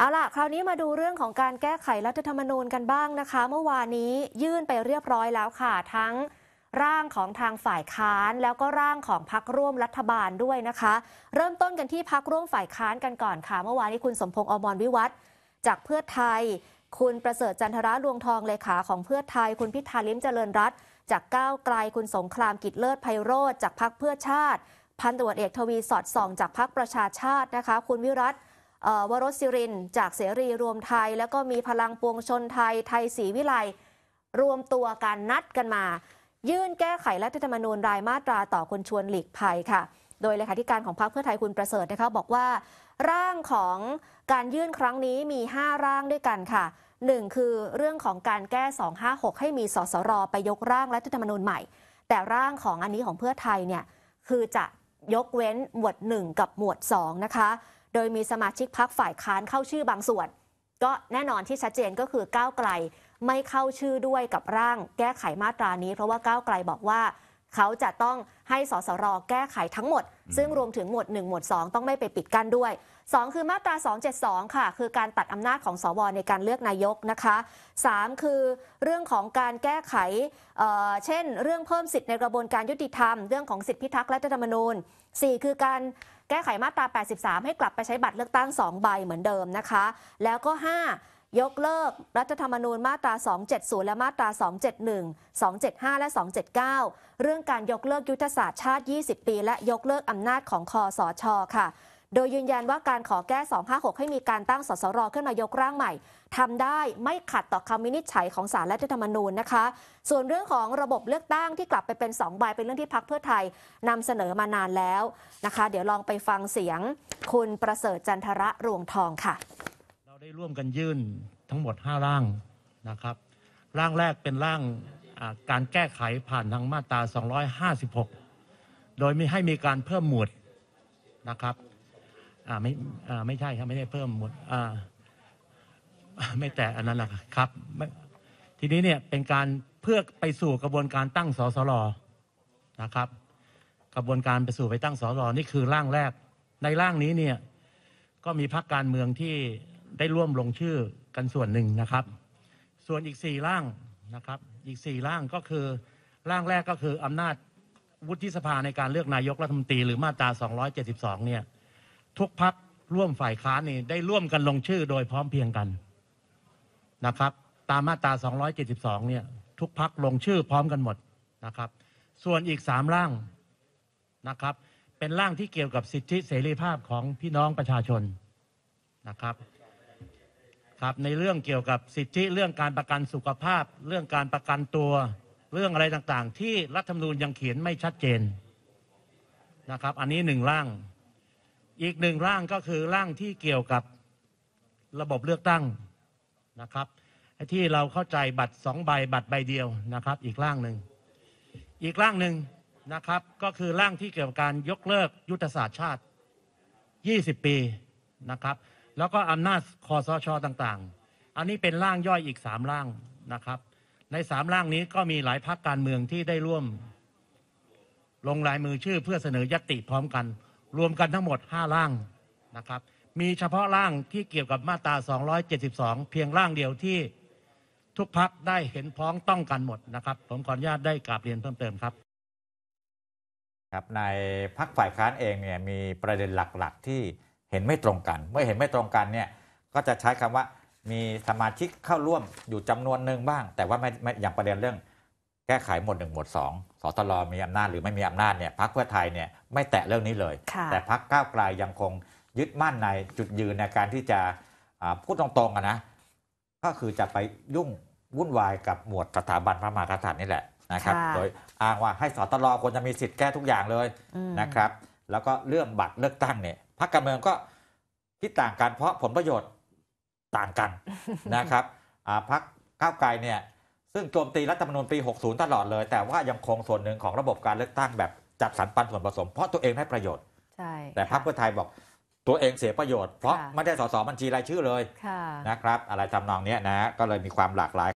เอาล่ะคราวนี้มาดูเรื่องของการแก้ไขรัฐธรรมนูญกันบ้างนะคะ เมื่อวานนี้ยื่นไปเรียบร้อยแล้วค่ะ ทั้งร่างของทางฝ่ายค้านแล้วก็ร่างของพักร่วมรัฐบาลด้วยนะคะ เริ่มต้นกันที่พักร่วมฝ่ายค้านกันก่อนค่ะ เมื่อวานนี้คุณสมพงษ์อมรวิวัฒจากเพื่อไทย คุณประเสริฐจันทระลวงทองเลขาของเพื่อไทย คุณพิธาลิมเจริญรัตจากก้าวไกลคุณสงครามกิจเลิศไพโรธจากพักเพื่อชาติ พันตรวจเอกทวีสอดส่องจากพักประชาชาตินะคะคุณวิรัติวรศิรินจากเสรีรวมไทย แล้วก็มีพลังปวงชนไทยไทยศรีวิไลรวมตัวกันนัดกันมา ยื่นแก้ไขรัฐธรรมนูญรายมาตราต่อคุณชวนหลีกภัยค่ะ โดยเลขาธิการของพรรคเพื่อไทยคุณประเสริฐนะคะบอกว่าร่างของการยื่นครั้งนี้มี 5 ร่างด้วยกันค่ะ1คือเรื่องของการแก้ 256 ให้มีสสรไปยกร่างรัฐธรรมนูญใหม่ แต่ร่างของอันนี้ของเพื่อไทยเนี่ยคือจะยกเว้นหมวด 1 กับหมวด 2 นะคะโดยมีสมาชิกพักฝ่ายค้านเข้าชื่อบางส่วน ก็แน่นอนที่ชัดเจนก็คือก้าวไกล ไม่เข้าชื่อด้วยกับร่างแก้ไขมาตรานี้ เพราะว่าก้าวไกลบอกว่าเขาจะต้องให้สสรแก้ไขทั้งหมด ซึ่งรวมถึงหมวด1หมวด2 ต้องไม่ไปปิดกั้นด้วย 2 คือมาตรา 272ค่ะคือการตัดอำนาจของสวในการเลือกนายกนะคะ3คือเรื่องของการแก้ไขเเช่นเรื่องเพิ่มสิทธิ์ในกระบวนการยุติธรรม เรื่องของสิทธิพิทักษ์รัฐธรรมนูญ 4 คือการแก้ไขมาตรา 83 ให้กลับไปใช้บัตรเลือกตั้ง2ใบเหมือนเดิมนะคะ แล้วก็ 5ยกเลิกรัฐธรรมนูญมาตรา 270 และมาตรา271 275 และ 279 เรื่องการยกเลิกยุทธศาสตร์ชาติ 20 ปีและยกเลิกอำนาจของคอสช ค่ะ โดยยืนยันว่าการขอแก้ 256 ให้มีการตั้งสสรขึ้นมายกร่างใหม่ ทำได้ไม่ขัดต่อคำวินิจฉัยของสารรัฐธรรมนูญนะคะ ส่วนเรื่องของระบบเลือกตั้งที่กลับไปเป็น2ใบเป็นเรื่องที่พักเพื่อไทยนำเสนอมานานแล้วนะคะ เดี๋ยวลองไปฟังเสียงคุณประเสริฐจันทระรวงทองค่ะได้ร่วมกันยื่นทั้งหมด5ร่างนะครับ ร่างแรกเป็นร่างการแก้ไขผ่านทางมาตรา256 โดยไม่ให้มีการเพิ่มหมวดนะครับ ไม่ไม่ใช่ครับไม่ได้เพิ่มหมวดไม่แต่อันนั้นนะครับ ทีนี้เนี่ยเป็นการเพื่อไปสู่กระบวนการตั้งสสรนะครับ กระบวนการไปสู่ไปตั้งสสรนี่คือร่างแรก ในร่างนี้เนี่ยก็มีพรรคการเมืองที่ได้ร่วมลงชื่อกันส่วนหนึ่งนะครับ ส่วนอีกสี่ร่างนะครับ อีกสี่ร่างก็คือ ร่างแรกก็คืออำนาจวุฒิสภาในการเลือกนายกรัฐมนตรีหรือมาตรา 272เนี่ยทุกพักร่วมฝ่ายค้านนี่ได้ร่วมกันลงชื่อโดยพร้อมเพียงกันนะครับ ตามมาตรา272เนี่ย ทุกพักลงชื่อพร้อมกันหมดนะครับ ส่วนอีกสามร่างนะครับ เป็นร่างที่เกี่ยวกับสิทธิเสรีภาพของพี่น้องประชาชนนะครับครับในเรื่องเกี่ยวกับสิทธิเรื่องการประกันสุขภาพ เรื่องการประกันตัว เรื่องอะไรต่างๆ ที่รัฐธรรมนูญยังเขียนไม่ชัดเจนนะครับ อันนี้หนึ่งร่าง อีกหนึ่งร่างก็คือร่างที่เกี่ยวกับระบบเลือกตั้งนะครับที่เราเข้าใจบัตรสองใบบัตรใบเดียวนะครับ อีกร่างหนึ่งอีกร่างหนึ่งนะครับ ก็คือร่างที่เกี่ยวกับการยกเลิกยุทธศาสตร์ชาติ 20 ปีนะครับแล้วก็อำนาจคอสชอต่าง ๆ อันนี้เป็นร่างย่อยอีกสามร่างนะครับ ในสามร่างนี้ก็มีหลายพักการเมืองที่ได้ร่วม ลงลายมือชื่อเพื่อเสนอยติพร้อมกัน รวมกันทั้งหมดห้าร่างนะครับ มีเฉพาะร่างที่เกี่ยวกับมาตรา272 เพียงร่างเดียวที่ทุกพักได้เห็นพ้องต้องกันหมดนะครับ ผมขออนุญาตได้กราบเรียนเพิ่มเติมครับ ครับในพักฝ่ายค้านเองเนี่ยมีประเด็นหลักๆที่เห็นไม่ตรงกัน เมื่อเห็นไม่ตรงกันเนี่ยก็จะใช้คำว่ามีสมาชิกเข้าร่วมอยู่จำนวนหนึ่งบ้าง แต่ว่าไม่ไม่ อย่างประเด็นเรื่อง แก้ไขหมวดหนึ่งหมวดสองสตลมีอำนาจหรือไม่มีอำนาจเนี่ยพักเพื่อไทยเนี่ยไม่แตะเรื่องนี้เลย แต่พักก้าวไกลยังคงยึดมั่นในจุดยืนในการที่จะพูดตรงๆนะ ก็คือจะไปยุ่งวุ่นวายกับหมวดสถาบันพระมหากษัตริย์นี่แหละนะครับ โดยอ้างว่าให้สตลควรจะมีสิทธิ์แก้ทุกอย่างเลยนะครับ แล้วก็เรื่องบัตรเลือกตั้งเนี่ยพรรคการเมืองก็คิดต่างกันเพราะผลประโยชน์ต่างกันนะครับพรรคก้าวไกลเนี่ยซึ่งโจมตีรัฐธรรมนูญปี 60 ตลอดเลย แต่ว่ายังคงส่วนหนึ่งของระบบการเลือกตั้ง แบบจัดสรรปันส่วนผสม เพราะตัวเองได้ประโยชน์แต่พรรคเพื่อไทยบอกตัวเองเสียประโยชน์เพราะไม่ได้สสบัญชีรายชื่อเลยนะครับอะไรทำนองนี้นะก็เลยมีความหลากหลาย